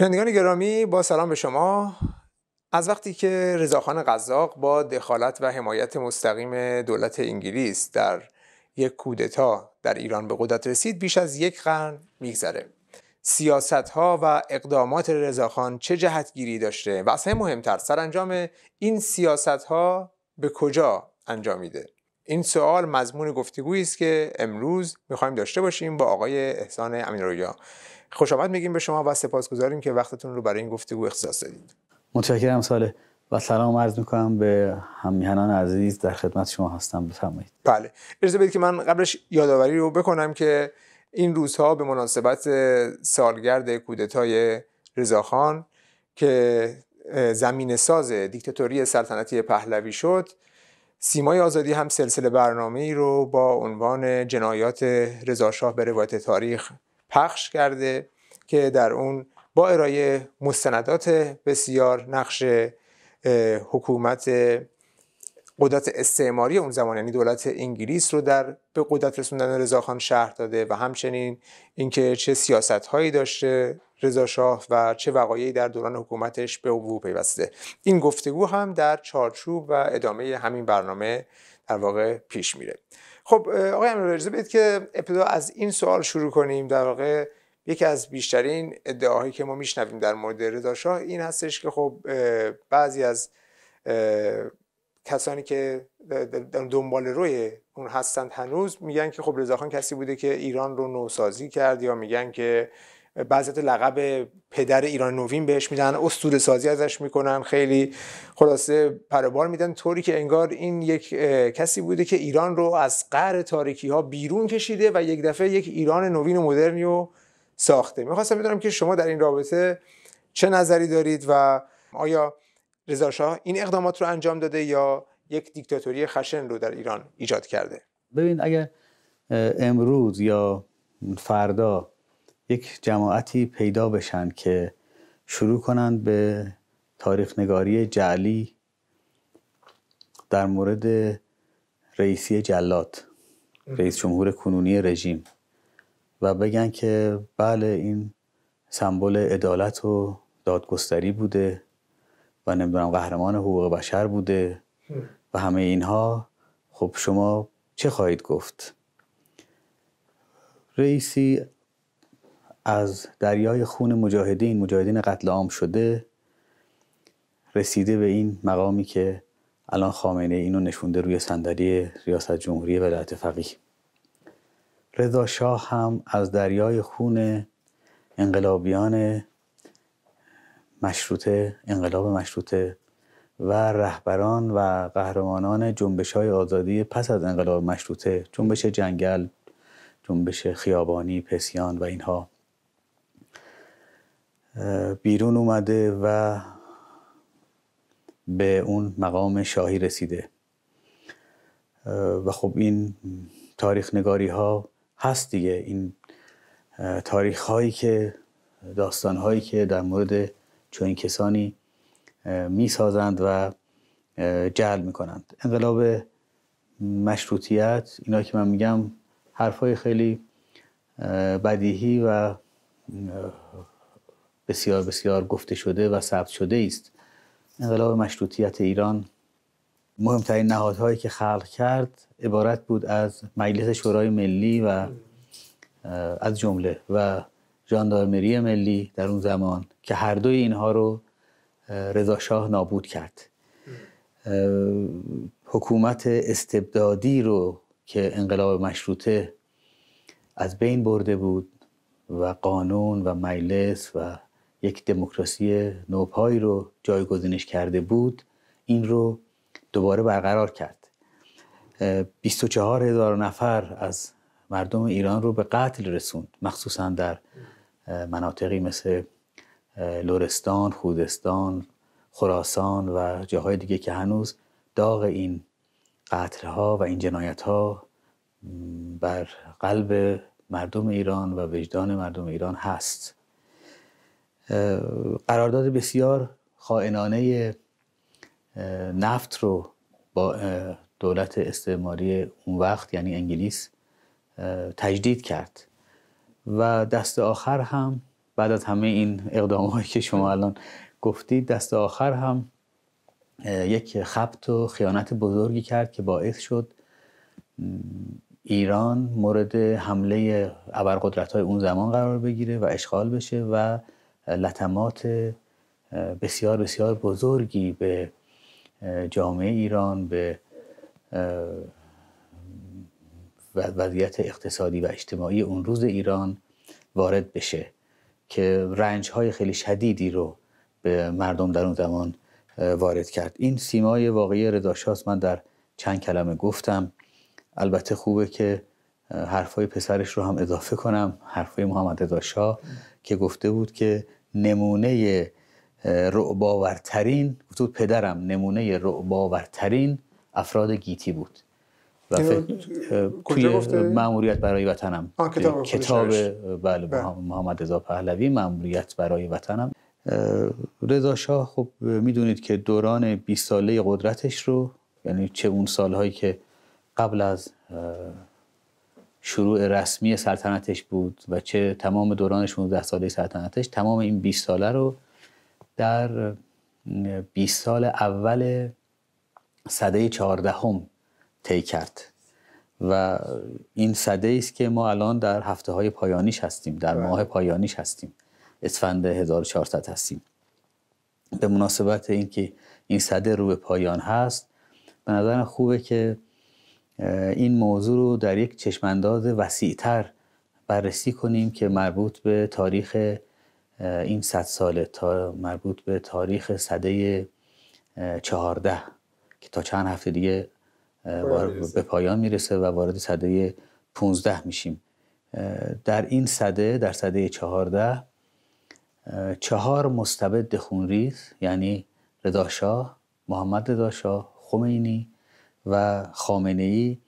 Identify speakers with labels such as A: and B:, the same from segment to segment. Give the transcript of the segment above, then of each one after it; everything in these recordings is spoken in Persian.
A: بینندگان گرامی با سلام به شما از وقتی که رضاخان قزاق با دخالت و حمایت مستقیم دولت انگلیس در یک کودتا در ایران به قدرت رسید بیش از یک قرن میگذره سیاست ها و اقدامات رضاخان چه جهتگیری داشته و اصلا مهمتر سرانجام این سیاست ها به کجا انجامیده این سوال مضمون گفتگویی است که امروز میخوایم داشته باشیم با آقای احسان امینرویا خوش آمد میگیم به شما و سپاسگزاریم که وقتتون رو برای این گفتگو اختصاص دادید
B: متشکرم ساله و سلام عرض میکنم به همیهنان عزیز در خدمت شما هستم بفرمایید
A: بله اجازه بدید که من قبلش یادآوری رو بکنم که این روزها به مناسبت سالگرد کودتای رضاخان که زمین ساز دیکتاتوری سلطنتی پهلوی شد سیمای آزادی هم سلسله برنامه ای رو با عنوان جنایات رضاشاه به روایت تاریخ پخش کرده که در اون با ارائه مستندات بسیار نقش حکومت قدرت استعماری اون زمان یعنی دولت انگلیس رو در به قدرت رسوندن رضاخان شهر داده و همچنین اینکه چه سیاست هایی داشته رضا شاه و چه وقایعی در دوران حکومتش به وقوع پیوسته این گفتگو هم در چارچوب و ادامه همین برنامه در واقع پیش میره خب آقای امیر اجازه بدید که ابتدا از این سوال شروع کنیم در واقع یکی از بیشترین ادعاهایی که ما میشنویم در مورد رضا شاه این هستش که خب بعضی از کسانی که دنبال روی اون هستند هنوز میگن که خب رضا خان کسی بوده که ایران رو نوسازی کرد یا میگن که بعضیت لقب پدر ایران نوین بهش میدن استود سازی ازش میکنن خیلی خلاصه پربار میدن طوری که انگار این یک کسی بوده که ایران رو از قهر تاریکی ها بیرون کشیده و یک دفعه یک ایران نوین و مدرنی رو ساخته میخواستم بدونم که شما در این رابطه چه نظری دارید و آیا رضا این اقدامات رو انجام داده یا یک دیکتاتوری خشن رو در ایران ایجاد کرده
B: ببین اگر امروز یا فردا یک جماعتی پیدا بشن که شروع کنند به تاریخ نگاری جعلی در مورد رئیسی جلات رئیس جمهور کنونی رژیم و بگن که بله این سمبل عدالت و دادگستری بوده و نمیدونم قهرمان حقوق بشر بوده و همه اینها خب شما چه خواهید گفت رئیسی از دریای خون مجاهدین مجاهدین قتل عام شده رسیده به این مقامی که الان خامنه اینو نشونده روی صندلی ریاست جمهوری ولایت فقیه رضا شاه هم از دریای خون انقلابیان مشروطه انقلاب مشروطه و رهبران و قهرمانان جنبش های آزادی پس از انقلاب مشروطه جنبش جنگل جنبش خیابانی پسیان و اینها بیرون اومده و به اون مقام شاهی رسیده و خب این تاریخ نگاری ها هست دیگه این تاریخ هایی که داستان هایی که در مورد چنین کسانی میسازند و جعل میکنند انقلاب مشروطیت اینا که من میگم حرفای خیلی بدیهی و بسیار بسیار گفته شده و ثبت شده است انقلاب مشروطیت ایران مهمترین نهادهایی که خلق کرد عبارت بود از مجلس شورای ملی و از جمله و ژاندارمری ملی در اون زمان که هر دوی اینها رو رضا شاه نابود کرد حکومت استبدادی رو که انقلاب مشروطه از بین برده بود و قانون و مجلس و یک دموکراسی نوپایی رو جایگزینش کرده بود این رو دوباره برقرار کرد 24 هزار نفر از مردم ایران رو به قتل رسوند مخصوصا در مناطقی مثل لورستان، خودستان، خراسان و جاهای دیگه که هنوز داغ این قتل ها و این جنایت ها بر قلب مردم ایران و وجدان مردم ایران هست قرارداد بسیار خائنانه نفت رو با دولت استعماری اون وقت یعنی انگلیس تجدید کرد و دست آخر هم بعد از همه این اقدامهایی که شما الان گفتید دست آخر هم یک خبت و خیانت بزرگی کرد که باعث شد ایران مورد حمله ابرقدرت های اون زمان قرار بگیره و اشغال بشه و لطمات بسیار بسیار بزرگی به جامعه ایران به وضعیت اقتصادی و اجتماعی اون روز ایران وارد بشه که رنج های خیلی شدیدی رو به مردم در اون زمان وارد کرد این سیمای واقعی رضاشاست من در چند کلمه گفتم البته خوبه که حرفای پسرش رو هم اضافه کنم حرفای محمد رضا که گفته بود که نمونه رعباورترین پدرم نمونه رعباورترین افراد گیتی بود و توی ماموریت برای وطنم کتاب, کتاب بله،, بله محمد رضا پهلوی ماموریت برای وطنم رضا شاه خب میدونید که دوران 20 ساله قدرتش رو یعنی چه اون سالهایی که قبل از شروع رسمی سلطنتش بود و چه تمام دوران 16 ساله سلطنتش تمام این 20 ساله رو در 20 سال اول سده 14 هم طی کرد و این صده است که ما الان در هفته های پایانیش هستیم در بله. ماه پایانیش هستیم اسفند 1400 هستیم به مناسبت اینکه این صده رو به پایان هست به نظر خوبه که این موضوع رو در یک چشمانداز وسیعتر بررسی کنیم که مربوط به تاریخ این صد ساله تا مربوط به تاریخ صده چهارده که تا چند هفته دیگه به پایان میرسه و وارد صده 15 میشیم در این صده در صده چهارده چهار مستبد خونریز یعنی شاه، محمد شاه، خمینی و خامنه ای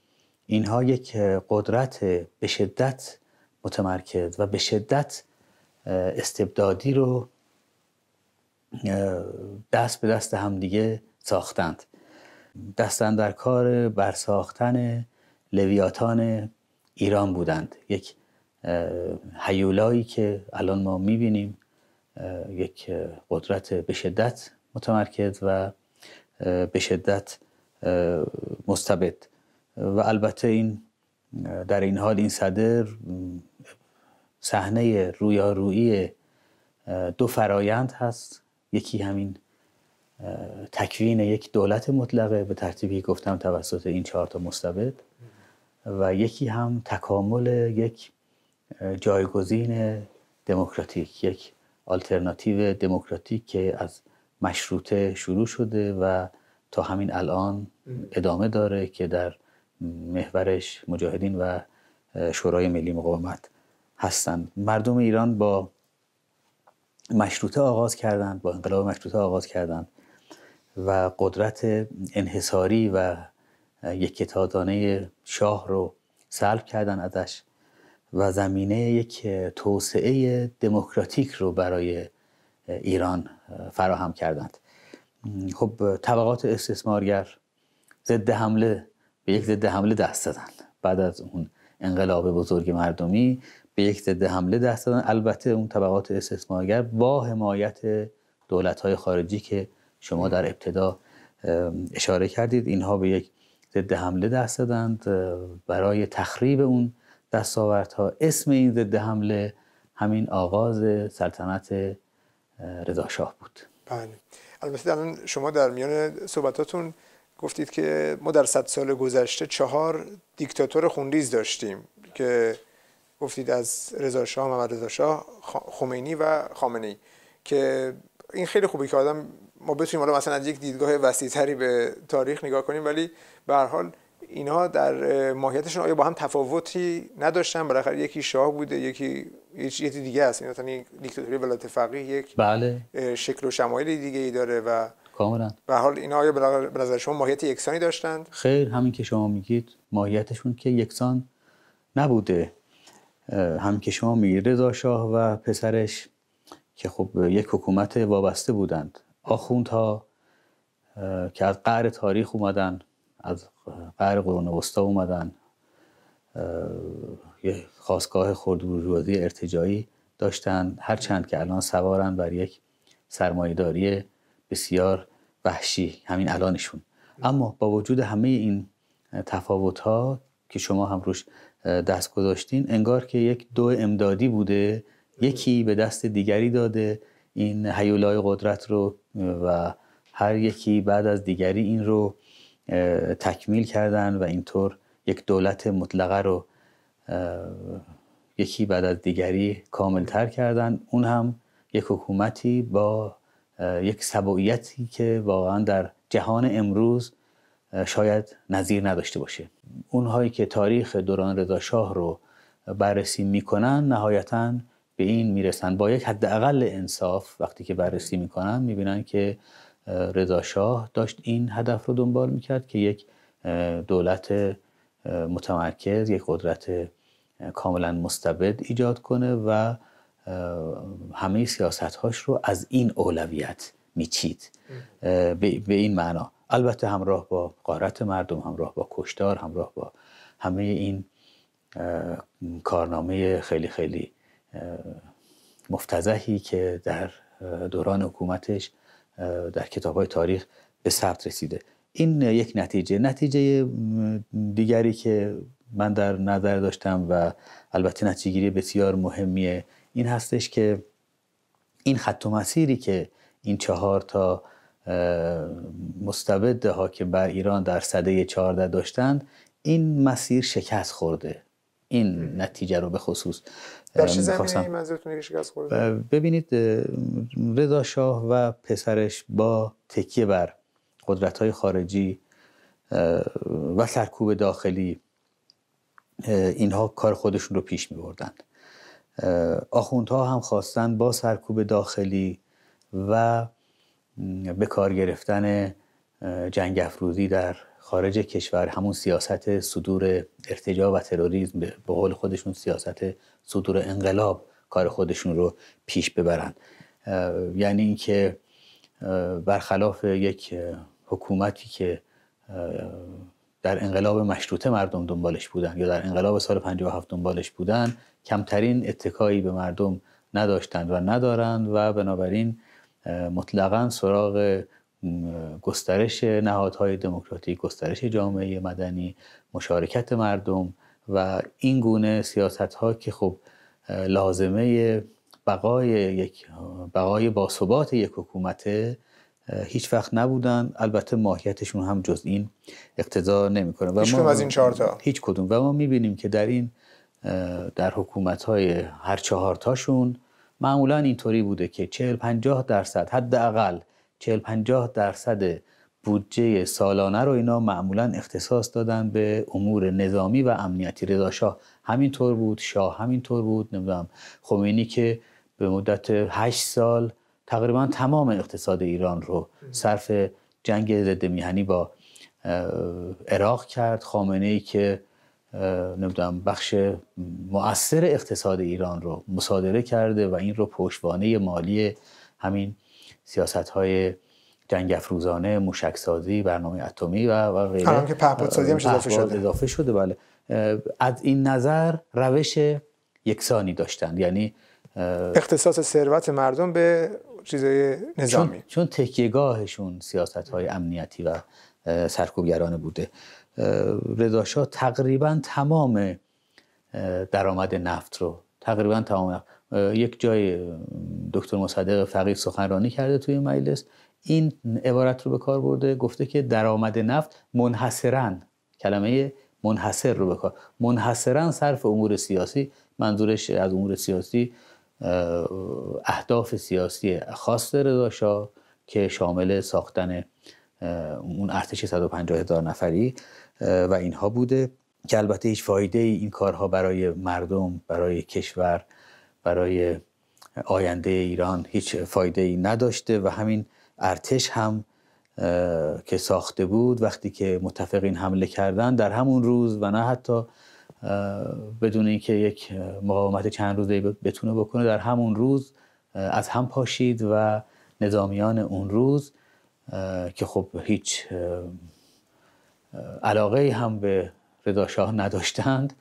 B: اینها یک قدرت به شدت متمرکز و به شدت استبدادی رو دست به دست همدیگه ساختند دستن در کار برساختن لویاتان ایران بودند یک هیولایی که الان ما میبینیم یک قدرت به شدت متمرکز و به شدت مستبد و البته این در این حال این صدر صحنه رویارویی دو فرایند هست یکی همین تکوین یک دولت مطلقه به ترتیبی گفتم توسط این چهار تا مستبد و یکی هم تکامل یک جایگزین دموکراتیک یک آلترناتیو دموکراتیک که از مشروطه شروع شده و تا همین الان ادامه داره که در محورش مجاهدین و شورای ملی مقاومت هستند مردم ایران با مشروطه آغاز کردند با انقلاب مشروطه آغاز کردند و قدرت انحصاری و یک کتادانه شاه رو سلب کردن ازش و زمینه یک توسعه دموکراتیک رو برای ایران فراهم کردند خب طبقات استثمارگر ضد حمله به یک ضد حمله دست دادن بعد از اون انقلاب بزرگ مردمی به یک ضد حمله دست دادن البته اون طبقات استثمارگر با حمایت دولت های خارجی که شما در ابتدا اشاره کردید اینها به یک ضد حمله دست دادند برای تخریب اون دستاوردها اسم این ضد حمله همین آغاز سلطنت رضا شاه بود
A: بله البته الان شما در میان صحبتاتون گفتید که ما در صد سال گذشته چهار دیکتاتور خونریز داشتیم که گفتید از رضا شاه محمد رضا شاه خمینی و خامنه ای که این خیلی خوبه که آدم ما بتونیم حالا مثلا از یک دیدگاه وسیعتری به تاریخ نگاه کنیم ولی به هر حال اینها در ماهیتشون آیا با هم تفاوتی نداشتن بالاخره یکی شاه بوده یکی یه چیز دیگه است مثلا دیکتاتوری ولایت فقیه یک بله. شکل و شمایل دیگه ای داره و کاملا و حال اینا آیا به نظر شما ماهیت یکسانی داشتند
B: خیر همین که شما میگید ماهیتشون که یکسان نبوده هم که شما میگید رضا شاه و پسرش که خب یک حکومت وابسته بودند آخوندها که از قعر تاریخ اومدن از قعر قرون وسطا اومدن یه خواستگاه خردورزی ارتجایی داشتند هرچند که الان سوارن بر یک سرمایهداری بسیار وحشی همین الانشون اما با وجود همه این تفاوت ها که شما هم روش دست گذاشتین انگار که یک دو امدادی بوده یکی به دست دیگری داده این حیولای قدرت رو و هر یکی بعد از دیگری این رو تکمیل کردن و اینطور یک دولت مطلقه رو یکی بعد از دیگری کامل تر کردن اون هم یک حکومتی با یک سبعیتی که واقعا در جهان امروز شاید نظیر نداشته باشه اونهایی که تاریخ دوران رضا شاه رو بررسی میکنن نهایتا به این میرسن با یک حداقل انصاف وقتی که بررسی میکنن میبینن که شاه داشت این هدف رو دنبال میکرد که یک دولت متمرکز یک قدرت کاملا مستبد ایجاد کنه و همه سیاست هاش رو از این اولویت میچید به این معنا البته همراه با قارت مردم همراه با کشتار همراه با همه این کارنامه خیلی خیلی مفتزهی که در دوران حکومتش در کتاب های تاریخ به ثبت رسیده این یک نتیجه نتیجه دیگری که من در نظر داشتم و البته نتیجهگیری بسیار مهمیه این هستش که این خط و مسیری که این چهار تا مستبد ها که بر ایران در صده چهارده داشتند این مسیر شکست خورده این نتیجه رو به خصوص ببینید رضا شاه و پسرش با تکیه بر قدرت های خارجی و سرکوب داخلی اینها کار خودشون رو پیش می بردن آخوندها هم خواستن با سرکوب داخلی و به کار گرفتن جنگ افروزی در خارج کشور همون سیاست صدور ارتجا و تروریسم به قول خودشون سیاست صدور انقلاب کار خودشون رو پیش ببرن یعنی اینکه برخلاف یک حکومتی که در انقلاب مشروطه مردم دنبالش بودن یا در انقلاب سال 57 دنبالش بودن کمترین اتکایی به مردم نداشتند و ندارند و بنابراین مطلقا سراغ گسترش نهادهای دموکراتیک گسترش جامعه مدنی مشارکت مردم و این گونه سیاست ها که خب لازمه بقای یک بقای باثبات یک حکومته هیچ وقت نبودن البته ماهیتشون هم جز این اقتضا نمیکنه و ما از این تا هیچ کدوم و ما میبینیم که در این در حکومت های هر تاشون معمولا اینطوری بوده که 40 50 درصد حداقل 40 50 درصد بودجه سالانه رو اینا معمولا اختصاص دادن به امور نظامی و امنیتی رضا شاه همینطور بود شاه همینطور بود نمیدونم خمینی که به مدت 8 سال تقریبا تمام اقتصاد ایران رو صرف جنگ ضد میهنی با عراق کرد خامنه ای که نمیدونم بخش مؤثر اقتصاد ایران رو مصادره کرده و این رو پشتوانه مالی همین سیاست های جنگ افروزانه موشکسازی برنامه اتمی و و غیره که پهپادسازی هم اضافه شده اضافه شده بله از این نظر روش یکسانی داشتند یعنی
A: اختصاص ثروت مردم به چیزای نظامی چون,
B: چون تکیهگاهشون سیاست های امنیتی و سرکوبگرانه بوده رداشا تقریبا تمام درآمد نفت رو تقریبا تمام یک جای دکتر مصدق فقیر سخنرانی کرده توی مجلس این عبارت رو به کار برده گفته که درآمد نفت منحصرا کلمه منحصر رو به کار منحصرا صرف امور سیاسی منظورش از امور سیاسی اهداف سیاسی خاص رضاشاه که شامل ساختن اون ارتش 150 هزار نفری و اینها بوده که البته هیچ فایده ای این کارها برای مردم برای کشور برای آینده ایران هیچ فایده ای نداشته و همین ارتش هم که ساخته بود وقتی که متفقین حمله کردن در همون روز و نه حتی بدون اینکه یک مقاومت چند روزه بتونه بکنه در همون روز از هم پاشید و نظامیان اون روز که خب هیچ علاقه هم به رضا شاه نداشتند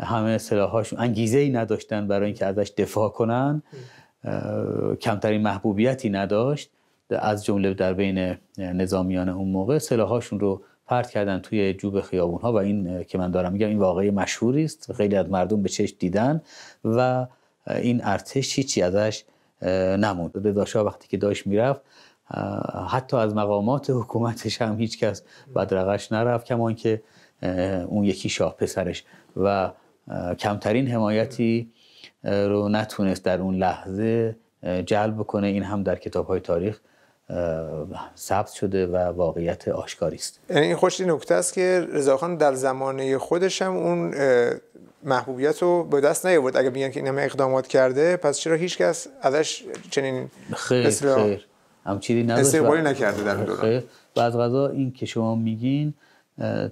B: همه سلاحاشون انگیزه ای نداشتند برای اینکه ازش دفاع کنن کمترین محبوبیتی نداشت از جمله در بین نظامیان اون موقع سلاحاشون رو پرت کردن توی جوب خیابون ها و این که من دارم میگم این واقعی مشهوری است خیلی از مردم به چشم دیدن و این ارتش هیچی ازش نموند رضا وقتی که داشت میرفت حتی از مقامات حکومتش هم هیچ کس بدرقش نرفت کمان که اون یکی شاه پسرش و کمترین حمایتی رو نتونست در اون لحظه جلب کنه این هم در کتاب های تاریخ ثبت شده و واقعیت آشکاری است
A: یعنی این خوشی نکته است که رضاخان در زمانه خودش هم اون محبوبیت رو به دست نیاورد اگر میگن که این همه اقدامات کرده پس چرا کس ازش چنین خیر خیر
B: همچیدی نکرده در دوران و غذا این که شما میگین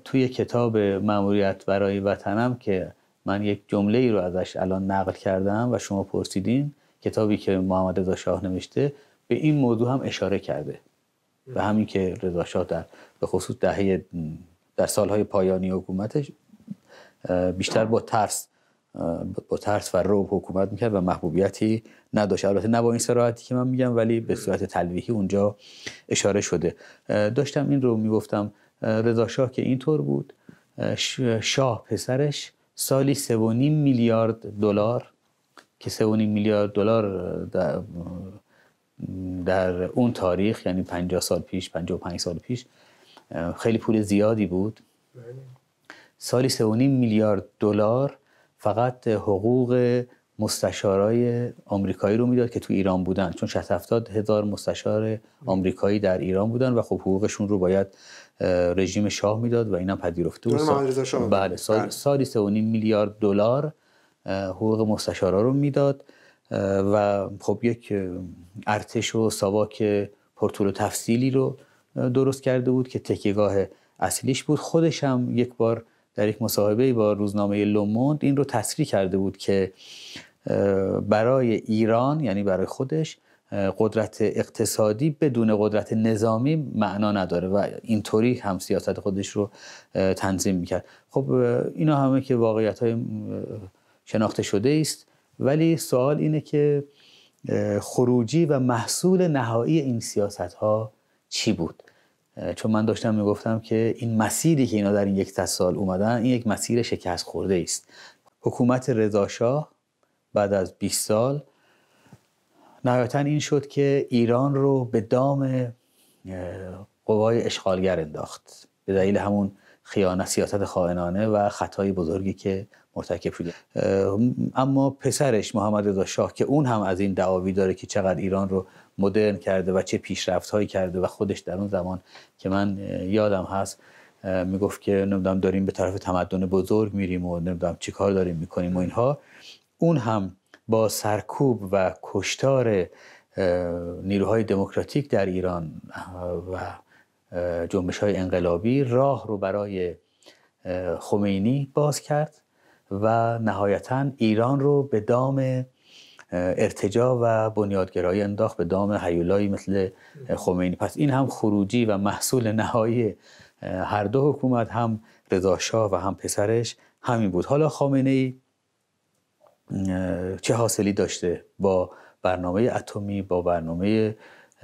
B: توی کتاب مموریت برای وطنم که من یک جمله ای رو ازش الان نقل کردم و شما پرسیدین کتابی که محمد رضا شاه نوشته به این موضوع هم اشاره کرده و همین که رضا شاه در به خصوص دهه در سالهای پایانی حکومتش بیشتر با ترس با ترس و روب حکومت میکرد و محبوبیتی نداشت البته نه با این سراحتی که من میگم ولی به صورت تلویحی اونجا اشاره شده داشتم این رو میگفتم رضا شاه که اینطور بود شاه پسرش سالی 3.5 میلیارد دلار که 3.5 میلیارد دلار در اون تاریخ یعنی 50 سال پیش 55 سال پیش خیلی پول زیادی بود سالی 3.5 میلیارد دلار فقط حقوق مستشارای آمریکایی رو میداد که تو ایران بودن چون 60 70 هزار مستشار آمریکایی در ایران بودن و خب حقوقشون رو باید رژیم شاه میداد و اینا پذیرفته بود بله،, بله سالی 3.5 میلیارد دلار حقوق مستشارا رو میداد و خب یک ارتش و ساواک پرتول و تفصیلی رو درست کرده بود که تکیگاه اصلیش بود خودش هم یک بار در یک مصاحبه با روزنامه لوموند این رو تصریح کرده بود که برای ایران یعنی برای خودش قدرت اقتصادی بدون قدرت نظامی معنا نداره و اینطوری هم سیاست خودش رو تنظیم میکرد خب اینا همه که واقعیت های شناخته شده است ولی سوال اینه که خروجی و محصول نهایی این سیاست ها چی بود چون من داشتم میگفتم که این مسیری که اینا در این یک سال اومدن این یک مسیر شکست خورده است حکومت رضاشاه بعد از 20 سال نهایتا این شد که ایران رو به دام قوای اشغالگر انداخت به دلیل همون خیانت سیاست خائنانه و خطای بزرگی که مرتکب شده اما پسرش محمد رضا شاه که اون هم از این دعاوی داره که چقدر ایران رو مدرن کرده و چه پیشرفت هایی کرده و خودش در اون زمان که من یادم هست میگفت که نمیدونم داریم به طرف تمدن بزرگ میریم و نمیدونم کار داریم میکنیم و اینها اون هم با سرکوب و کشتار نیروهای دموکراتیک در ایران و جنبش های انقلابی راه رو برای خمینی باز کرد و نهایتا ایران رو به دام ارتجا و بنیادگرایی انداخت به دام حیولایی مثل خمینی پس این هم خروجی و محصول نهایی هر دو حکومت هم رضاشاه و هم پسرش همین بود حالا خامنه ای چه حاصلی داشته با برنامه اتمی با برنامه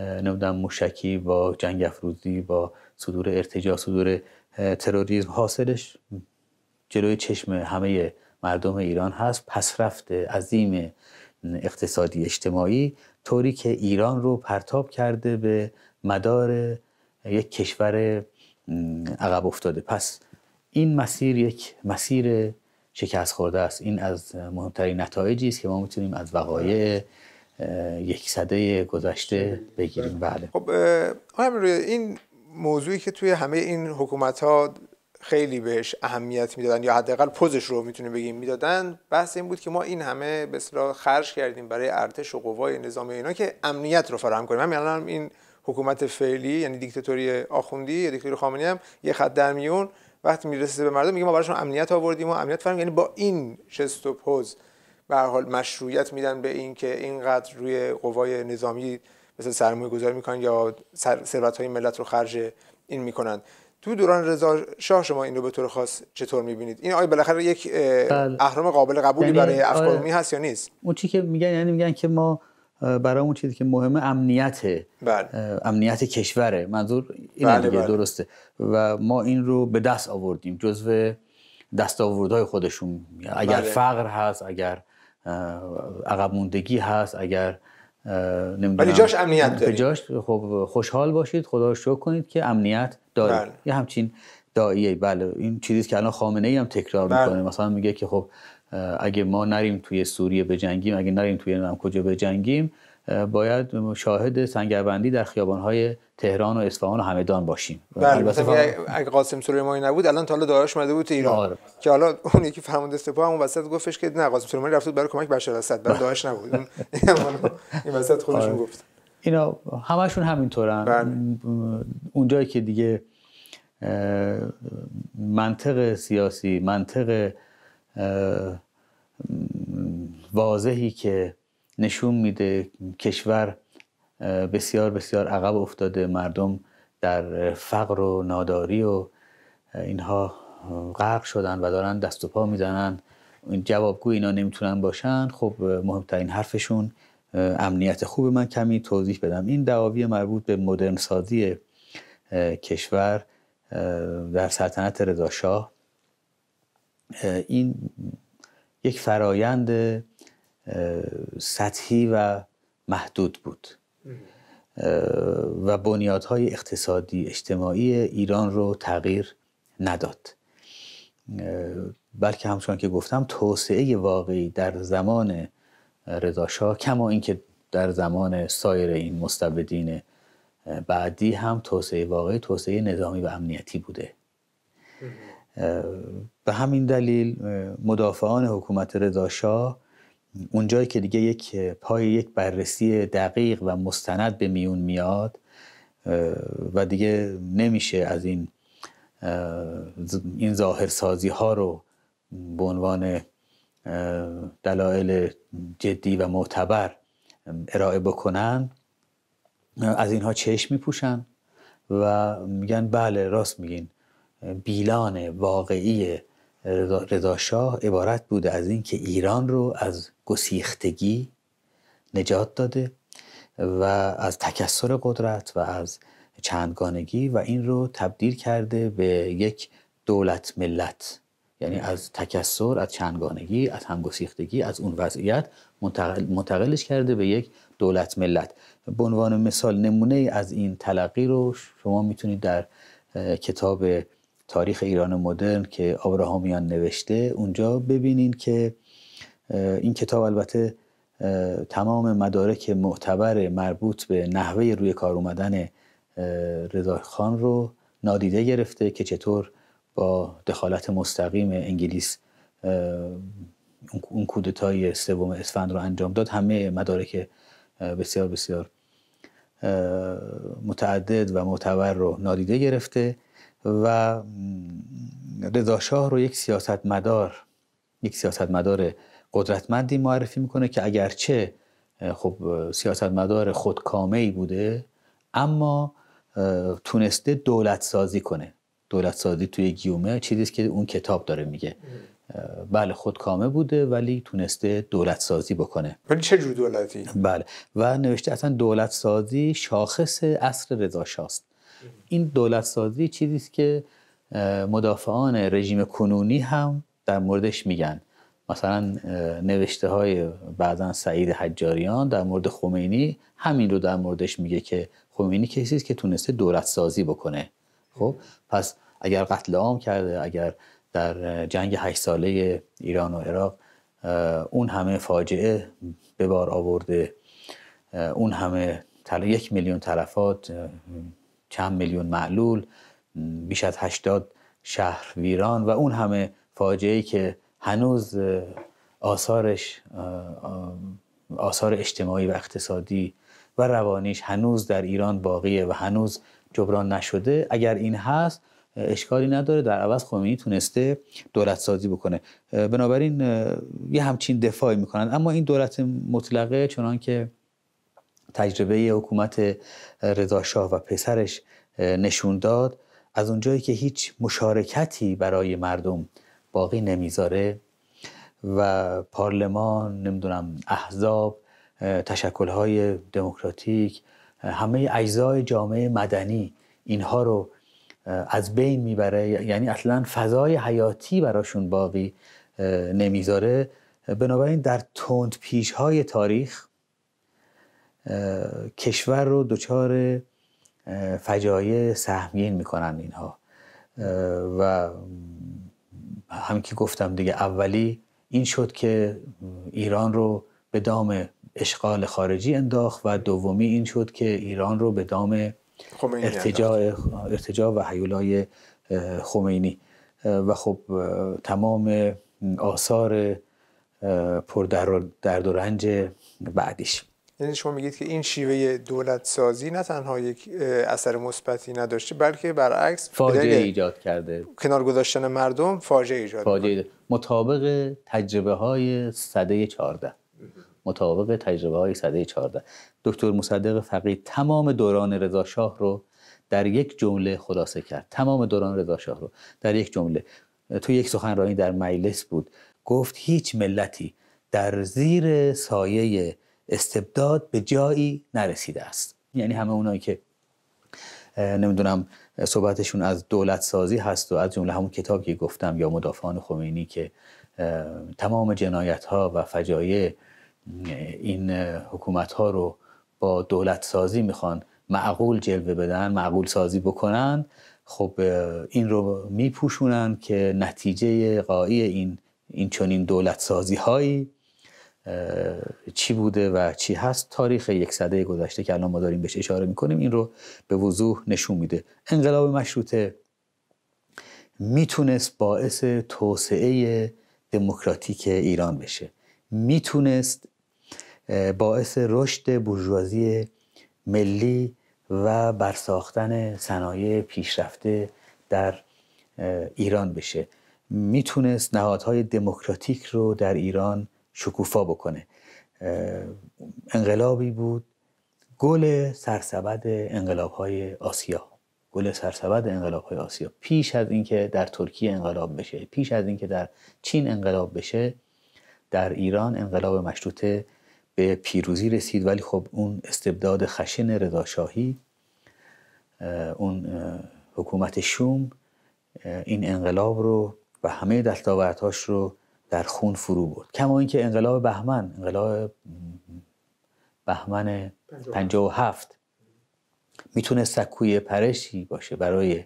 B: نمیدونم موشکی با جنگ افروزی با صدور ارتجا، صدور تروریسم حاصلش جلوی چشم همه مردم ایران هست پسرفت عظیم اقتصادی اجتماعی طوری که ایران رو پرتاب کرده به مدار یک کشور عقب افتاده پس این مسیر یک مسیر شکست خورده است این از مهمترین نتایجی است که ما میتونیم از وقایع یک صده گذشته بگیریم بله, بله.
A: خب این موضوعی که توی همه این حکومت ها خیلی بهش اهمیت میدادن یا حداقل پوزش رو میتونیم بگیم میدادن بحث این بود که ما این همه به اصطلاح خرج کردیم برای ارتش و قوای نظامی اینا که امنیت رو فراهم کنیم همین الان این حکومت فعلی یعنی دیکتاتوری آخوندی یا دیکتاتوری خامنه‌ای هم یه خط در میون وقتی میرسه به مردم میگه ما براشون امنیت آوردیم و امنیت فراهم یعنی با این شست و پوز به حال مشروعیت میدن به این که اینقدر روی قوای نظامی مثل سرمایه گذاری میکنن یا ثروت های ملت رو خرج این میکنن تو دوران رضا شاه شما این رو به طور خاص چطور میبینید این آیا بالاخره یک بله. اهرام قابل قبولی یعنی برای افکار آره. هست یا نیست
B: اون چی که میگن یعنی میگن که ما برای اون چیزی که مهمه امنیته بله. امنیت کشوره منظور این بله، درسته و ما این رو به دست آوردیم جزو دستاوردهای خودشون اگر فقر هست اگر عقب موندگی هست اگر ولی جاش امنیت خب جاش خب خوشحال باشید خدا رو شکر کنید که امنیت داره. بله. یه همچین داییه بله این چیزی که الان خامنه ای هم تکرار بله. میکنه مثلا میگه که خب اگه ما نریم توی سوریه بجنگیم اگه نریم توی نم کجا بجنگیم باید شاهد سنگربندی در های تهران و اصفهان و همدان باشیم بله اگه
A: قاسم سلیمانی نبود الان تا حالا داعش اومده بود ایران آره. که حالا اون یکی فرمانده سپاه اون وسط گفتش که نه قاسم سلیمانی رفت برای کمک بشار اسد برای داعش نبود این وسط خودشون آره. گفت
B: اینا همشون همینطورن بله. اونجایی که دیگه منطق سیاسی منطق واضحی که نشون میده کشور بسیار بسیار عقب افتاده مردم در فقر و ناداری و اینها غرق شدن و دارن دست و پا میزنن جوابگو اینا نمیتونن باشن خب مهمترین حرفشون امنیت خوب من کمی توضیح بدم این دعاوی مربوط به مدرن سازی کشور در سلطنت شاه این یک فرایند سطحی و محدود بود و بنیادهای اقتصادی اجتماعی ایران رو تغییر نداد بلکه همچون که گفتم توسعه واقعی در زمان رضاشاه کما اینکه در زمان سایر این مستبدین بعدی هم توسعه واقعی توسعه نظامی و امنیتی بوده به همین دلیل مدافعان حکومت رضاشاه اونجایی که دیگه یک پای یک بررسی دقیق و مستند به میون میاد و دیگه نمیشه از این این ظاهرسازی ها رو به عنوان دلایل جدی و معتبر ارائه بکنن از اینها چشم میپوشن و میگن بله راست میگین بیلان واقعی رضاشاه عبارت بوده از اینکه ایران رو از گسیختگی نجات داده و از تکسر قدرت و از چندگانگی و این رو تبدیل کرده به یک دولت ملت یعنی از تکسر از چندگانگی از همگسیختگی از اون وضعیت منتقلش کرده به یک دولت ملت به عنوان مثال نمونه از این تلقی رو شما میتونید در کتاب تاریخ ایران مدرن که آبراهامیان نوشته اونجا ببینین که این کتاب البته تمام مدارک معتبر مربوط به نحوه روی کار اومدن خان رو نادیده گرفته که چطور با دخالت مستقیم انگلیس اون کودتای سوم اسفند رو انجام داد همه مدارک بسیار بسیار متعدد و معتبر رو نادیده گرفته و رضا شاه رو یک سیاستمدار یک سیاستمدار قدرتمندی معرفی میکنه که اگرچه خب سیاستمدار خودکامه ای بوده اما تونسته دولت سازی کنه دولت سازی توی گیومه چیزی که اون کتاب داره میگه بله خودکامه بوده ولی تونسته دولت سازی بکنه ولی چه جور دولتی بله و نوشته اصلا دولت سازی شاخص اصر رضا شاست. این دولت سازی چیزی است که مدافعان رژیم کنونی هم در موردش میگن مثلا نوشته های بعضا سعید حجاریان در مورد خمینی همین رو در موردش میگه که خمینی کسی است که تونسته دولت سازی بکنه خب پس اگر قتل عام کرده اگر در جنگ هشت ساله ایران و عراق اون همه فاجعه به بار آورده اون همه یک میلیون تلفات چند میلیون معلول بیش از 80 شهر ویران و اون همه فاجعه که هنوز آثارش آثار اجتماعی و اقتصادی و روانیش هنوز در ایران باقیه و هنوز جبران نشده اگر این هست اشکالی نداره در عوض خمینی تونسته دولت سازی بکنه بنابراین یه همچین دفاعی میکنن اما این دولت مطلقه چنان که تجربه حکومت رضاشاه و پسرش نشون داد از اونجایی که هیچ مشارکتی برای مردم باقی نمیذاره و پارلمان نمیدونم احزاب تشکلهای دموکراتیک همه اجزای جامعه مدنی اینها رو از بین میبره یعنی اصلا فضای حیاتی براشون باقی نمیذاره بنابراین در تند پیش تاریخ کشور رو دچار فجایع سهمگین میکنن اینها و هم که گفتم دیگه اولی این شد که ایران رو به دام اشغال خارجی انداخت و دومی این شد که ایران رو به دام
A: ارتجاع,
B: و حیولای خمینی و خب تمام آثار پر درد و رنج
A: بعدیش یعنی شما میگید که این شیوه دولت سازی نه تنها یک اثر مثبتی نداشته بلکه برعکس فاجعه ایجاد کرده کنار گذاشتن مردم فاجعه ایجاد فاجعه
B: مطابق تجربه های سده 14 مطابق تجربه های سده 14 دکتر مصدق فقید تمام دوران رضا شاه رو در یک جمله خلاصه کرد تمام دوران رضا شاه رو در یک جمله تو یک سخنرانی در مجلس بود گفت هیچ ملتی در زیر سایه استبداد به جایی نرسیده است یعنی همه اونایی که نمیدونم صحبتشون از دولت سازی هست و از جمله همون کتاب که گفتم یا مدافعان خمینی که تمام جنایت ها و فجایع این حکومت ها رو با دولت سازی میخوان معقول جلوه بدن معقول سازی بکنن خب این رو میپوشونن که نتیجه قایی این این چنین دولت سازی هایی چی بوده و چی هست تاریخ یک سده گذشته که الان ما داریم بهش اشاره میکنیم این رو به وضوح نشون میده انقلاب مشروطه میتونست باعث توسعه دموکراتیک ایران بشه میتونست باعث رشد برجوازی ملی و برساختن صنایع پیشرفته در ایران بشه میتونست نهادهای دموکراتیک رو در ایران شکوفا بکنه انقلابی بود گل سرسبد انقلاب های آسیا گل سرسبد انقلاب های آسیا پیش از اینکه در ترکیه انقلاب بشه پیش از اینکه در چین انقلاب بشه در ایران انقلاب مشروطه به پیروزی رسید ولی خب اون استبداد خشن رضاشاهی اون حکومت شوم این انقلاب رو و همه دستاوردهاش رو در خون فرو بود. کما اینکه انقلاب بهمن انقلاب بهمن 57 میتونه سکوی پرشی باشه برای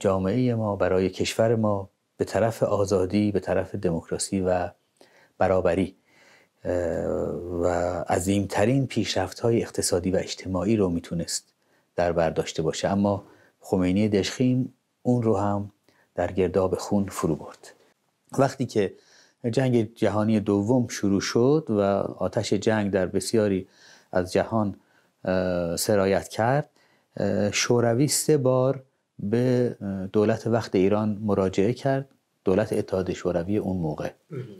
B: جامعه ما برای کشور ما به طرف آزادی به طرف دموکراسی و برابری و عظیمترین پیشرفت های اقتصادی و اجتماعی رو میتونست در بر داشته باشه اما خمینی دشخیم اون رو هم در گرداب خون فرو برد وقتی که جنگ جهانی دوم شروع شد و آتش جنگ در بسیاری از جهان سرایت کرد شوروی سه بار به دولت وقت ایران مراجعه کرد دولت اتحاد شوروی اون موقع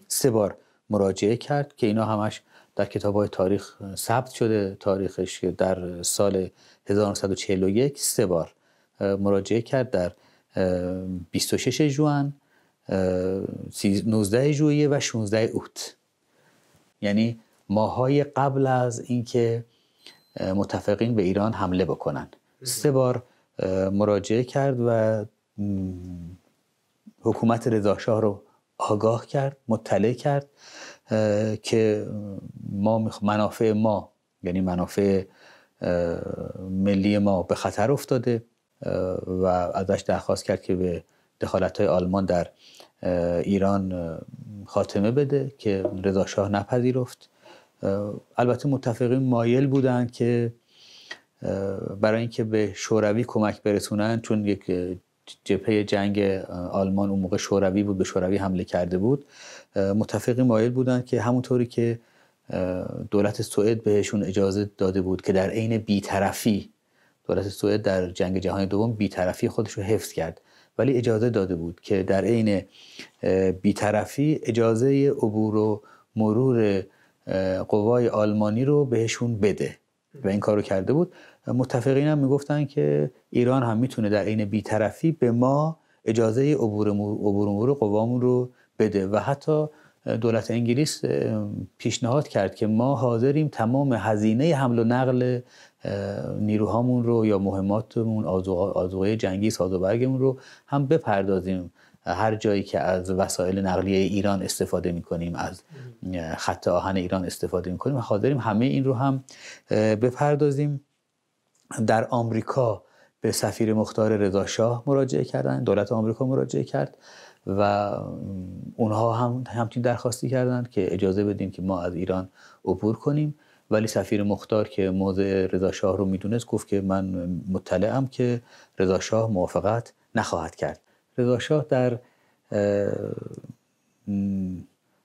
B: سه بار مراجعه کرد که اینا همش در کتاب های تاریخ ثبت شده تاریخش که در سال 1941 سه بار مراجعه کرد در 26 جوان 19 ژوئیه و 16 اوت یعنی ماهای قبل از اینکه متفقین به ایران حمله بکنن سه بار مراجعه کرد و حکومت رضاشاه رو آگاه کرد مطلع کرد که ما منافع ما یعنی منافع ملی ما به خطر افتاده و ازش درخواست کرد که به دخالت های آلمان در ایران خاتمه بده که رضا شاه نپذیرفت البته متفقین مایل بودند که برای اینکه به شوروی کمک برسونن چون یک جبهه جنگ آلمان اون موقع شوروی بود به شوروی حمله کرده بود متفقین مایل بودند که همونطوری که دولت سوئد بهشون اجازه داده بود که در عین بیطرفی دولت سوئد در جنگ جهانی دوم بیطرفی خودش رو حفظ کرد ولی اجازه داده بود که در عین بیطرفی اجازه عبور و مرور قوای آلمانی رو بهشون بده و این کارو کرده بود متفقین هم میگفتن که ایران هم میتونه در عین بیطرفی به ما اجازه عبور مرور قوامون رو بده و حتی دولت انگلیس پیشنهاد کرد که ما حاضریم تمام هزینه حمل و نقل نیروهامون رو یا مهماتمون آذوقه جنگی ساز و برگمون رو هم بپردازیم هر جایی که از وسایل نقلیه ایران استفاده می کنیم از خط آهن ایران استفاده می کنیم حاضریم همه این رو هم بپردازیم در آمریکا به سفیر مختار رضا شاه مراجعه کردن دولت آمریکا مراجعه کرد و اونها هم همچین درخواستی کردند که اجازه بدیم که ما از ایران عبور کنیم ولی سفیر مختار که موضع رضا شاه رو میدونست گفت که من مطلعم که رضا شاه موافقت نخواهد کرد رضا شاه در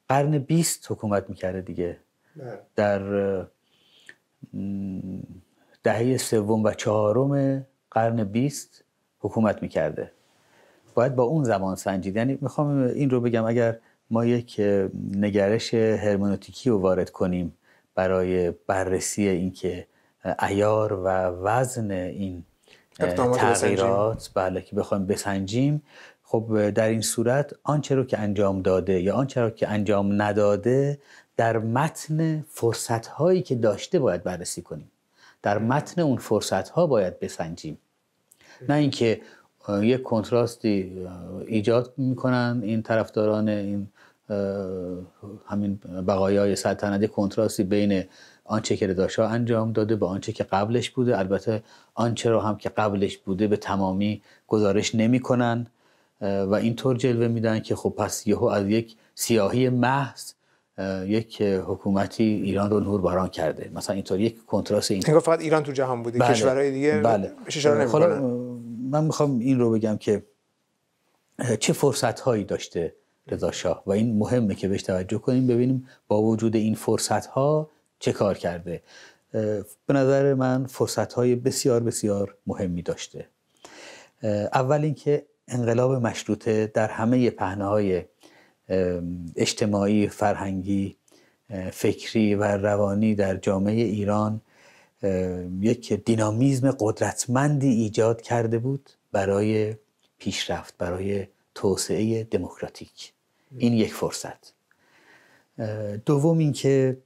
B: قرن 20 حکومت میکرده دیگه بله. در دهه سوم و چهارم قرن 20 حکومت میکرده باید با اون زمان سنجید یعنی میخوام این رو بگم اگر ما یک نگرش هرمنوتیکی رو وارد کنیم برای بررسی اینکه ایار و وزن این
A: تغییرات
B: بله که بخوایم بسنجیم خب در این صورت آنچه رو که انجام داده یا آنچه رو که انجام نداده در متن فرصت هایی که داشته باید بررسی کنیم در متن اون فرصت ها باید بسنجیم نه اینکه یک کنتراستی ایجاد میکنن این طرفداران این همین بقایای سلطنت کنتراستی بین آنچه که رداشا انجام داده با آنچه که قبلش بوده البته آنچه رو هم که قبلش بوده به تمامی گزارش نمیکنن و اینطور جلوه میدن که خب پس یهو از یک سیاهی محض یک حکومتی ایران رو نور باران کرده مثلا اینطور یک کنتراست این
A: فقط ایران تو جهان بوده بله، کشورهای دیگه بله.
B: من میخوام این رو بگم که چه فرصت هایی داشته رضا شاه و این مهمه که بهش توجه کنیم ببینیم با وجود این فرصت ها چه کار کرده به نظر من فرصت های بسیار بسیار مهمی داشته اول اینکه انقلاب مشروطه در همه پهنه های اجتماعی، فرهنگی، فکری و روانی در جامعه ایران یک دینامیزم قدرتمندی ایجاد کرده بود برای پیشرفت برای توسعه دموکراتیک این یک فرصت دوم اینکه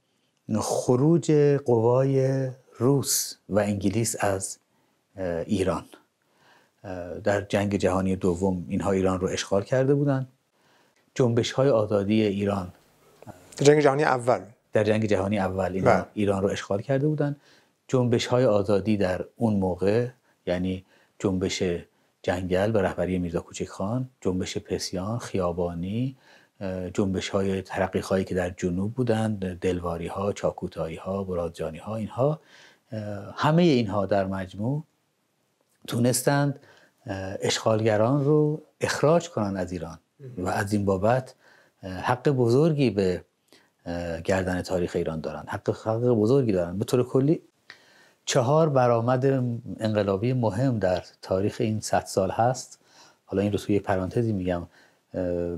B: خروج قوای روس و انگلیس از ایران در جنگ جهانی دوم اینها ایران رو اشغال کرده بودند جنبش های آزادی ایران در جنگ جهانی اول در جنگ جهانی اول بله. ایران رو اشغال کرده بودند جنبش های آزادی در اون موقع یعنی جنبش جنگل به رهبری میرزا کوچک خان جنبش پسیان خیابانی جنبش های ترقی هایی که در جنوب بودند دلواری ها چاکوتایی ها برادجانی ها اینها همه اینها در مجموع تونستند اشغالگران رو اخراج کنند از ایران و از این بابت حق بزرگی به گردن تاریخ ایران دارن حق حق بزرگی دارن به طور کلی چهار برآمد انقلابی مهم در تاریخ این صد سال هست حالا این رو توی پرانتزی میگم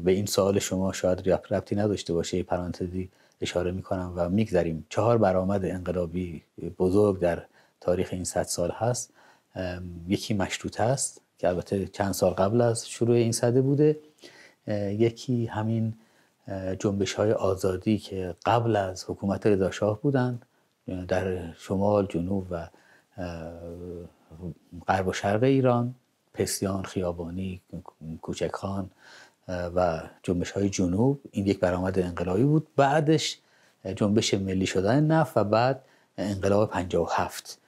B: به این سوال شما شاید ربطی نداشته باشه پرانتزی اشاره میکنم و میگذریم چهار برآمد انقلابی بزرگ در تاریخ این صد سال هست یکی مشروط هست که البته چند سال قبل از شروع این صده بوده یکی همین جنبش های آزادی که قبل از حکومت رضا شاه بودند در شمال جنوب و غرب و شرق ایران پسیان خیابانی خان و جنبش های جنوب این یک برآمد انقلابی بود بعدش جنبش ملی شدن نفت و بعد انقلاب 57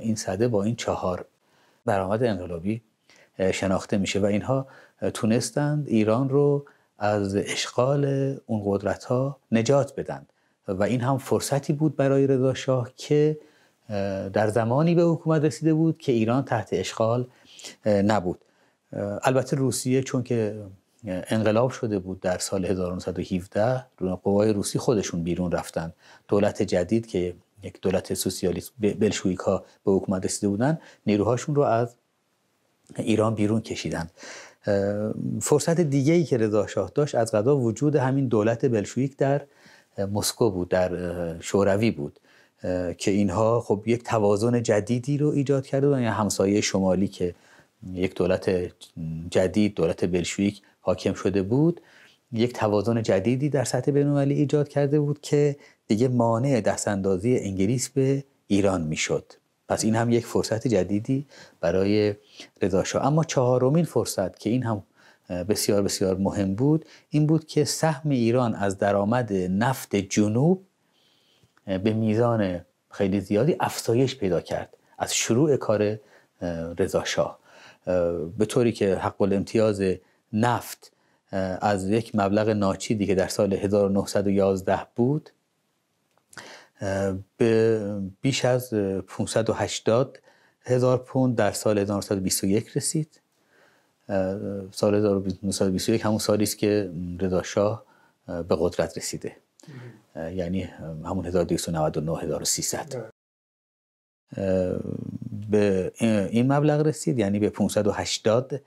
B: این صده با این چهار برآمد انقلابی شناخته میشه و اینها تونستند ایران رو از اشغال اون قدرت ها نجات بدند و این هم فرصتی بود برای رضا شاه که در زمانی به حکومت رسیده بود که ایران تحت اشغال نبود البته روسیه چون که انقلاب شده بود در سال 1917 قوای روسی خودشون بیرون رفتن دولت جدید که یک دولت سوسیالیست بلشویک ها به حکومت رسیده بودن نیروهاشون رو از ایران بیرون کشیدند فرصت دیگه ای که رضا شاه داشت از قضا وجود همین دولت بلشویک در مسکو بود در شوروی بود که اینها خب یک توازن جدیدی رو ایجاد کرده بودن یعنی همسایه شمالی که یک دولت جدید دولت بلشویک حاکم شده بود یک توازن جدیدی در سطح بینومالی ایجاد کرده بود که دیگه مانع دستاندازی انگلیس به ایران میشد پس این هم یک فرصت جدیدی برای رضا اما چهارمین فرصت که این هم بسیار بسیار مهم بود این بود که سهم ایران از درآمد نفت جنوب به میزان خیلی زیادی افزایش پیدا کرد از شروع کار رضا شاه به طوری که حق الامتیاز نفت از یک مبلغ ناچیدی که در سال 1911 بود به بیش از 580 هزار پوند در سال 1921 رسید سال 1921 همون سالی است که رضا شاه به قدرت رسیده یعنی همون 1299 1300 بله. به این مبلغ رسید یعنی به 580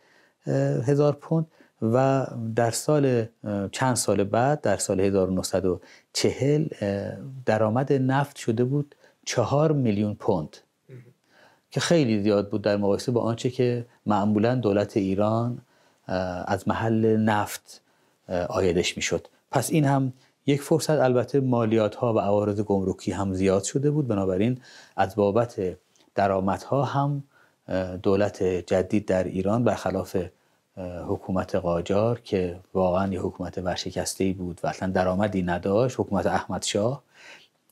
B: هزار پوند و در سال چند سال بعد در سال 1940 درآمد نفت شده بود 4 میلیون پوند که خیلی زیاد بود در مقایسه با آنچه که معمولا دولت ایران از محل نفت آیدش میشد پس این هم یک فرصت البته مالیات ها و عوارض گمرکی هم زیاد شده بود بنابراین از بابت درآمدها هم دولت جدید در ایران برخلاف حکومت قاجار که واقعا یه حکومت ورشکسته بود و اصلا درآمدی نداشت حکومت احمد شاه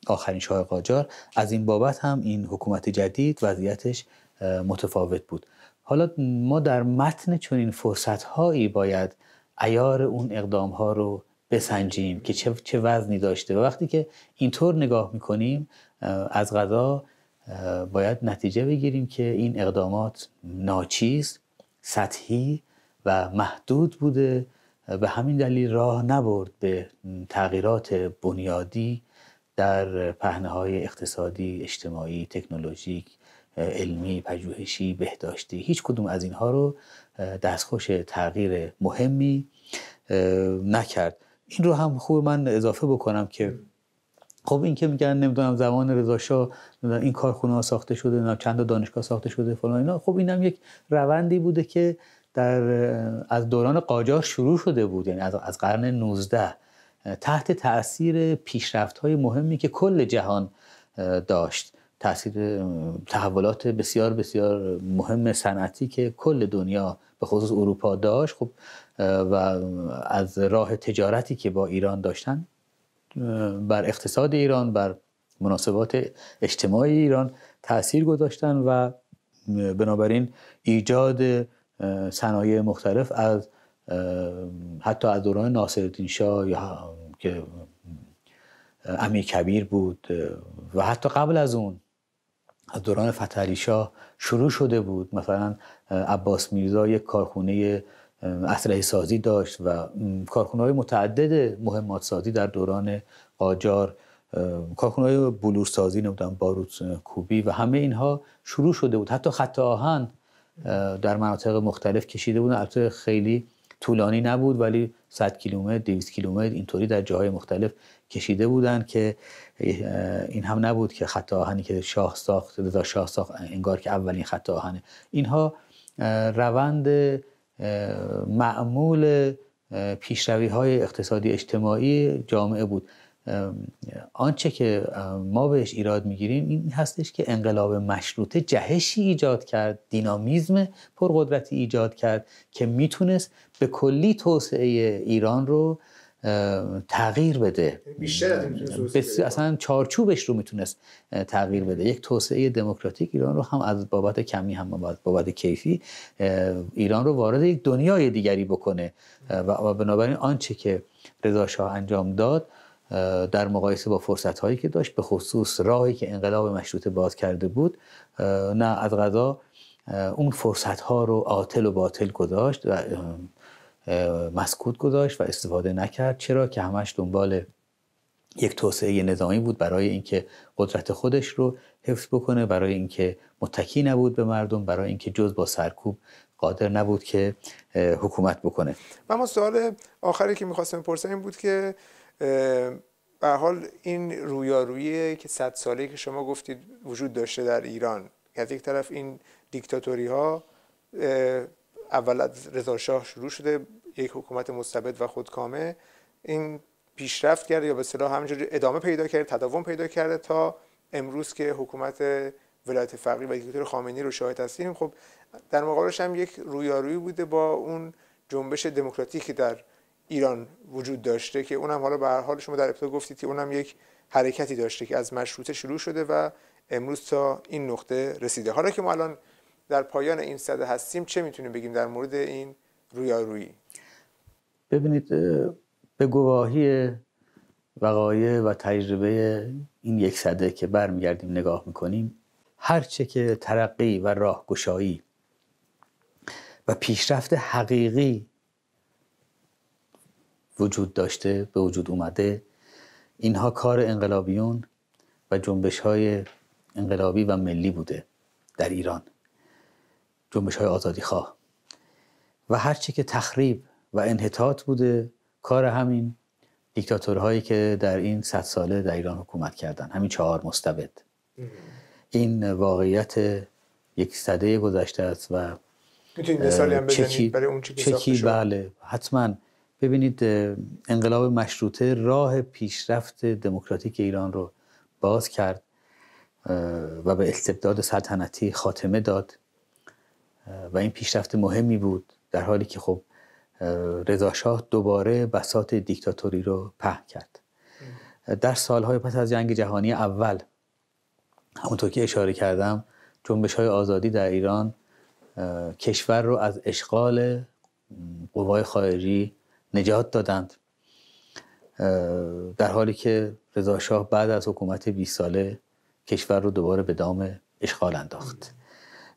B: آخرین شاه قاجار از این بابت هم این حکومت جدید وضعیتش متفاوت بود حالا ما در متن چنین فرصت هایی باید ایار اون اقدام ها رو بسنجیم که چه, چه وزنی داشته و وقتی که اینطور نگاه میکنیم از غذا باید نتیجه بگیریم که این اقدامات ناچیز سطحی و محدود بوده به همین دلیل راه نبرد به تغییرات بنیادی در پهنه های اقتصادی، اجتماعی، تکنولوژیک، علمی، پژوهشی، بهداشتی هیچ کدوم از اینها رو دستخوش تغییر مهمی نکرد این رو هم خوب من اضافه بکنم که خب این که میگن نمیدونم زمان رضا این کارخونه ها ساخته شده چند دانشگاه ساخته شده فلان اینا خب اینم یک روندی بوده که در از دوران قاجار شروع شده بود یعنی از, از قرن 19 تحت تاثیر پیشرفت های مهمی که کل جهان داشت تاثیر تحولات بسیار بسیار مهم صنعتی که کل دنیا به خصوص اروپا داشت خب و از راه تجارتی که با ایران داشتن بر اقتصاد ایران بر مناسبات اجتماعی ایران تاثیر گذاشتن و بنابراین ایجاد صنایع مختلف از حتی از دوران ناصرالدین شاه که امیر کبیر بود و حتی قبل از اون از دوران فتحعلی شاه شروع شده بود مثلا عباس میرزا یک کارخونه اسلحه سازی داشت و کارخونه های متعدد مهمات سازی در دوران قاجار کارخونه های بلور سازی نبودن باروت کوبی و همه اینها شروع شده بود حتی خط آهن در مناطق مختلف کشیده بودن خیلی طولانی نبود ولی 100 کیلومتر 200 کیلومتر اینطوری در جاهای مختلف کشیده بودند که این هم نبود که خط آهنی که شاه ساخت رضا شاه ساخت انگار که اولین خط آهنه اینها روند معمول پیشروی های اقتصادی اجتماعی جامعه بود آنچه که ما بهش ایراد میگیریم این هستش که انقلاب مشروطه جهشی ایجاد کرد دینامیزم پرقدرتی ایجاد کرد که میتونست به کلی توسعه ایران رو تغییر بده بیشتر اصلا چارچوبش رو میتونست تغییر بده یک توسعه دموکراتیک ایران رو هم از بابت کمی هم بابت, کیفی ایران رو وارد یک دنیای دیگری بکنه و بنابراین آنچه که رضا شاه انجام داد در مقایسه با فرصت هایی که داشت به خصوص راهی که انقلاب مشروطه باز کرده بود نه از غذا اون فرصت ها رو عاطل و باطل گذاشت و مسکوت گذاشت و استفاده نکرد چرا که همش دنبال یک توسعه نظامی بود برای اینکه قدرت خودش رو حفظ بکنه برای اینکه متکی نبود به مردم برای اینکه جز با سرکوب قادر نبود که حکومت بکنه
A: اما سوال آخری که میخواستم بپرسم این بود که به حال این رویارویی که صد ساله که شما گفتید وجود داشته در ایران از یک طرف این دیکتاتوری ها اول از رضا شاه شروع شده یک حکومت مستبد و خودکامه این پیشرفت کرد یا به صلاح همینجوری ادامه پیدا کرد تداوم پیدا کرده تا امروز که حکومت ولایت فقیه و دیکتاتور خامنی رو شاهد هستیم خب در مقابلش هم یک رویارویی بوده با اون جنبش دموکراتیکی در ایران وجود داشته که اونم حالا به هر حال شما در ابتدا گفتید که اونم یک حرکتی داشته که از مشروطه شروع شده و امروز تا این نقطه رسیده حالا که ما الان در پایان این صده هستیم چه میتونیم بگیم در مورد این رویارویی
B: ببینید به گواهی وقایع و تجربه این یک صده که برمیگردیم نگاه میکنیم هرچه که ترقی و راهگشایی و پیشرفت حقیقی وجود داشته به وجود اومده اینها کار انقلابیون و جنبش های انقلابی و ملی بوده در ایران جنبش های آزادی خواه و هرچی که تخریب و انحطاط بوده کار همین دیکتاتورهایی که در این صد ساله در ایران حکومت کردن همین چهار مستبد این واقعیت یک صده گذشته است و
A: میتونید چکی بله
B: حتما ببینید انقلاب مشروطه راه پیشرفت دموکراتیک ایران رو باز کرد و به استبداد سلطنتی خاتمه داد و این پیشرفت مهمی بود در حالی که خب رضاشاه دوباره بسات دیکتاتوری رو پهن کرد در سالهای پس از جنگ جهانی اول همونطور که اشاره کردم جنبش های آزادی در ایران کشور رو از اشغال قوای خارجی نجات دادند در حالی که رضا شاه بعد از حکومت 20 ساله کشور رو دوباره به دام اشغال انداخت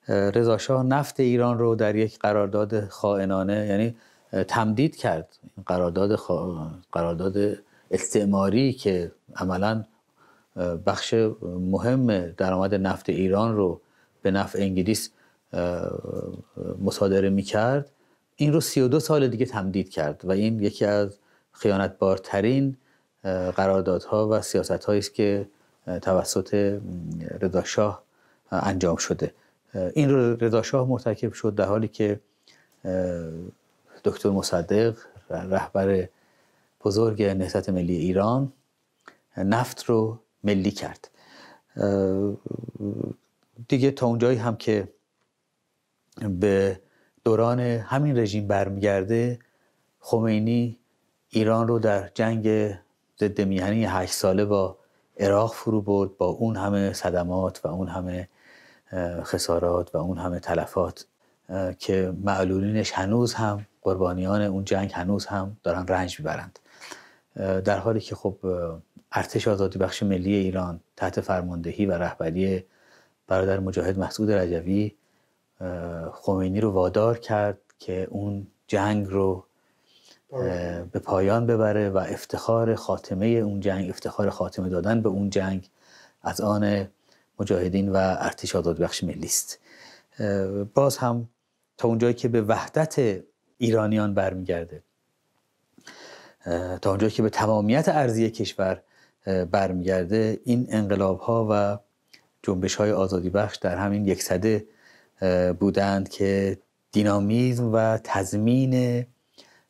B: رضا شاه نفت ایران رو در یک قرارداد خائنانه یعنی تمدید کرد قرارداد قرارداد استعماری که عملا بخش مهم درآمد نفت ایران رو به نفع انگلیس مصادره می کرد این رو 32 سال دیگه تمدید کرد و این یکی از خیانتبارترین قراردادها و سیاست است که توسط رضاشاه انجام شده این رو رضاشاه مرتکب شد در حالی که دکتر مصدق رهبر بزرگ نهضت ملی ایران نفت رو ملی کرد دیگه تا اونجایی هم که به دوران همین رژیم برمیگرده خمینی ایران رو در جنگ ضد میهنی هشت ساله با عراق فرو برد با اون همه صدمات و اون همه خسارات و اون همه تلفات که معلولینش هنوز هم قربانیان اون جنگ هنوز هم دارن رنج میبرند در حالی که خب ارتش آزادی بخش ملی ایران تحت فرماندهی و رهبری برادر مجاهد مسعود رجوی خمینی رو وادار کرد که اون جنگ رو به پایان ببره و افتخار خاتمه اون جنگ افتخار خاتمه دادن به اون جنگ از آن مجاهدین و ارتش بخش ملی است باز هم تا اونجایی که به وحدت ایرانیان برمیگرده تا اونجایی که به تمامیت ارزی کشور برمیگرده این انقلاب ها و جنبش های آزادی بخش در همین یک صده بودند که دینامیزم و تضمین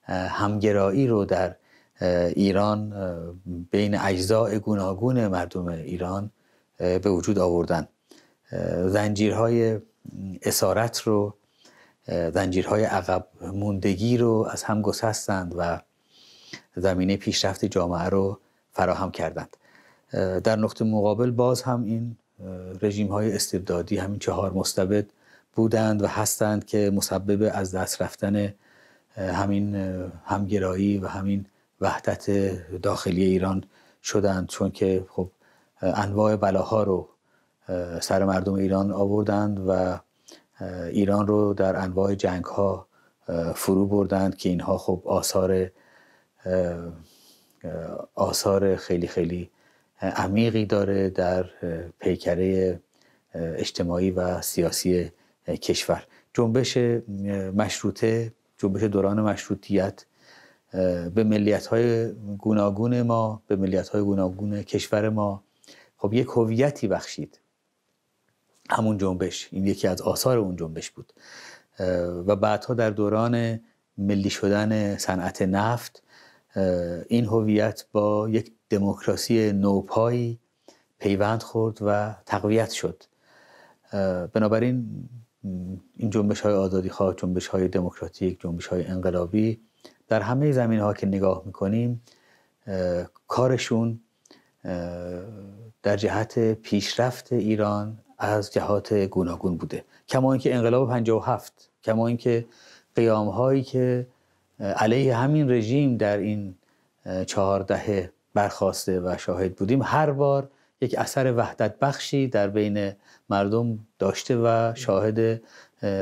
B: همگرایی رو در ایران بین اجزاء گوناگون مردم ایران به وجود آوردند زنجیرهای اسارت رو زنجیرهای عقب موندگی رو از هم گسستند و زمینه پیشرفت جامعه رو فراهم کردند در نقطه مقابل باز هم این رژیم های استبدادی همین چهار مستبد بودند و هستند که مسبب از دست رفتن همین همگرایی و همین وحدت داخلی ایران شدند چون که خب انواع بلاها رو سر مردم ایران آوردند و ایران رو در انواع جنگ ها فرو بردند که اینها خب آثار آثار خیلی خیلی عمیقی داره در پیکره اجتماعی و سیاسی کشور جنبش مشروطه جنبش دوران مشروطیت به ملیت های گوناگون ما به ملیت های گوناگون کشور ما خب یک هویتی بخشید همون جنبش این یکی از آثار اون جنبش بود و بعدها در دوران ملی شدن صنعت نفت این هویت با یک دموکراسی نوپایی پیوند خورد و تقویت شد بنابراین این جنبش های آزادی خواه جنبش های دموکراتیک جنبش های انقلابی در همه زمین ها که نگاه میکنیم کارشون در جهت پیشرفت ایران از جهات گوناگون بوده کما اینکه انقلاب 57 کما اینکه قیام هایی که علیه همین رژیم در این چهار دهه برخواسته و شاهد بودیم هر بار یک اثر وحدت بخشی در بین مردم داشته و شاهد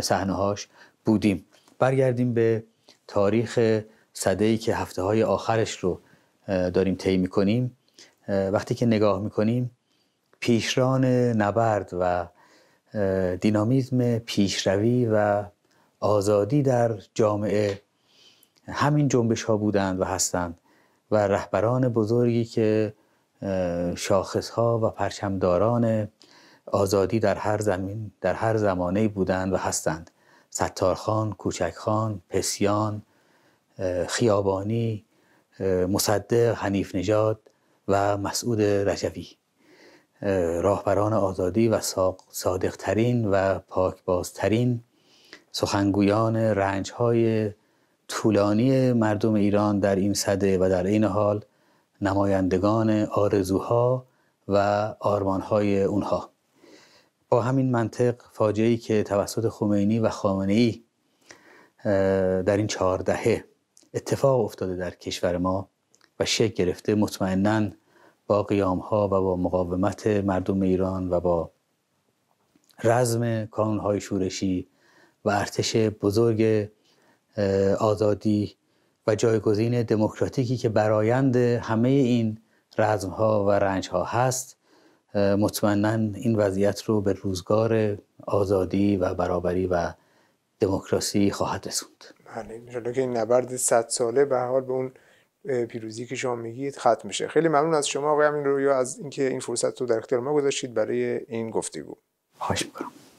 B: صحنه هاش بودیم برگردیم به تاریخ صده ای که هفته های آخرش رو داریم طی کنیم وقتی که نگاه میکنیم پیشران نبرد و دینامیزم پیشروی و آزادی در جامعه همین جنبش ها بودند و هستند و رهبران بزرگی که شاخص ها و پرچمداران آزادی در هر زمین در هر زمانه بودند و هستند ستارخان، کوچکخان، پسیان، خیابانی، مصدق، حنیف نژاد و مسعود رجوی راهبران آزادی و صادقترین و پاکبازترین سخنگویان رنجهای طولانی مردم ایران در این صده و در این حال نمایندگان آرزوها و آرمانهای اونها با همین منطق فاجعه ای که توسط خمینی و خامنه ای در این چهار دهه اتفاق افتاده در کشور ما و شکل گرفته مطمئنا با قیام ها و با مقاومت مردم ایران و با رزم کانون های شورشی و ارتش بزرگ آزادی و جایگزین دموکراتیکی که برایند همه این رزم ها و رنج ها هست مطمئنا این وضعیت رو به روزگار آزادی و برابری و دموکراسی خواهد رسوند
A: بله که این نبرد صد ساله به حال به اون پیروزی که شما میگید ختم میشه خیلی ممنون از شما آقای امین رویا از اینکه این فرصت رو در اختیار ما گذاشتید برای این گفتگو خواهش میکنم